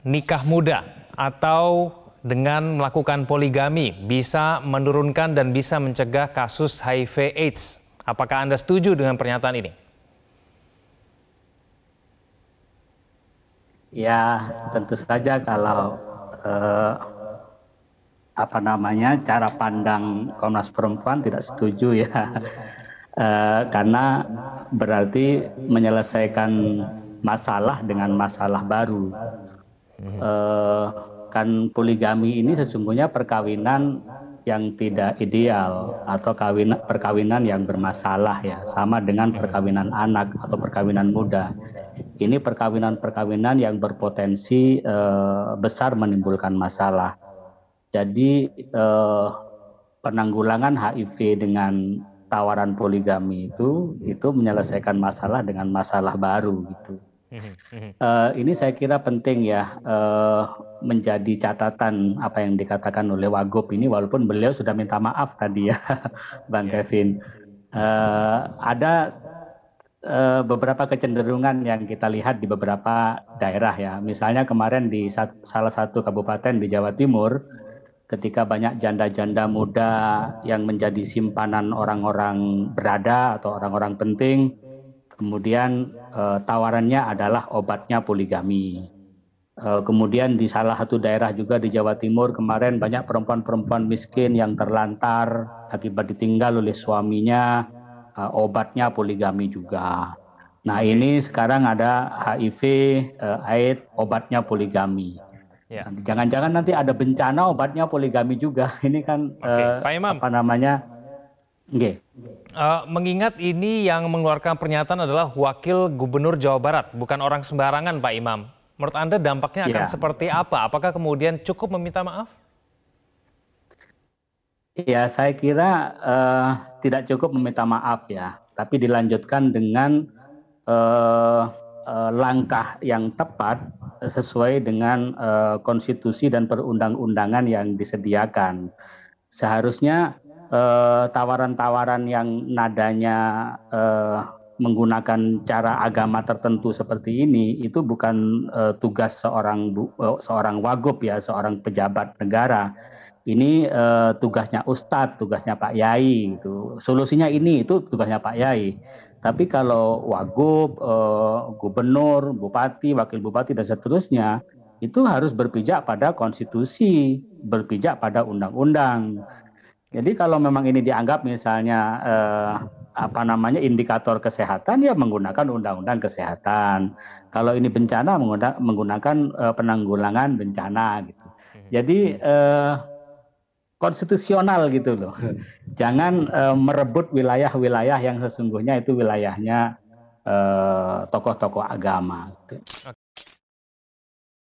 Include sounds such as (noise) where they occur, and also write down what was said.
Nikah muda atau dengan melakukan poligami bisa menurunkan dan bisa mencegah kasus HIV AIDS. Apakah Anda setuju dengan pernyataan ini? Ya, tentu saja kalau eh, apa namanya cara pandang Komnas Perempuan tidak setuju ya, (laughs) eh, karena berarti menyelesaikan masalah dengan masalah baru Eh, kan poligami ini sesungguhnya perkawinan yang tidak ideal atau kawin, perkawinan yang bermasalah ya sama dengan hmm. perkawinan anak atau perkawinan muda ini perkawinan-perkawinan yang berpotensi eh, besar menimbulkan masalah jadi eh, penanggulangan HIV dengan tawaran poligami itu itu menyelesaikan masalah dengan masalah baru gitu Uh, ini saya kira penting ya uh, menjadi catatan apa yang dikatakan oleh Wagub ini walaupun beliau sudah minta maaf tadi ya (laughs) Bang yeah. Kevin. Uh, ada uh, beberapa kecenderungan yang kita lihat di beberapa daerah ya. Misalnya kemarin di sat salah satu kabupaten di Jawa Timur ketika banyak janda-janda muda yang menjadi simpanan orang-orang berada atau orang-orang penting kemudian eh, tawarannya adalah obatnya poligami. Eh, kemudian di salah satu daerah juga di Jawa Timur kemarin banyak perempuan-perempuan miskin yang terlantar akibat ditinggal oleh suaminya, eh, obatnya poligami juga. Nah ini sekarang ada HIV, AIDS, obatnya poligami. jangan ya. Jangan-jangan nanti ada bencana obatnya poligami juga. (laughs) Ini kan okay. eh, Pak Imam. apa namanya? Okay. Uh, eh, mengingat ini yang mengeluarkan pernyataan adalah wakil gubernur Jawa Barat, bukan orang sembarangan Pak Imam. Menurut Anda dampaknya akan ya. seperti apa? Apakah kemudian cukup meminta maaf? Ya, saya kira uh, tidak cukup meminta maaf ya, tapi dilanjutkan dengan uh, uh, langkah yang tepat sesuai dengan uh, konstitusi dan perundang-undangan yang disediakan. Seharusnya Eh, tawaran-tawaran uh, yang nadanya uh, menggunakan cara agama tertentu seperti ini itu bukan uh, tugas seorang bu, seorang wagub ya seorang pejabat negara ini uh, tugasnya ustadz, tugasnya Pak Yai itu. Solusinya ini itu tugasnya Pak Yai. Tapi kalau wagub, uh, gubernur, bupati, wakil bupati dan seterusnya itu harus berpijak pada konstitusi, berpijak pada undang-undang. Jadi kalau memang ini dianggap misalnya eh, apa namanya indikator kesehatan ya menggunakan undang-undang kesehatan. Kalau ini bencana menggunakan eh, penanggulangan bencana gitu. Hmm. Jadi eh, konstitusional gitu loh. Jangan eh, merebut wilayah-wilayah yang sesungguhnya itu wilayahnya eh, tokoh-tokoh eh, agama. Gitu.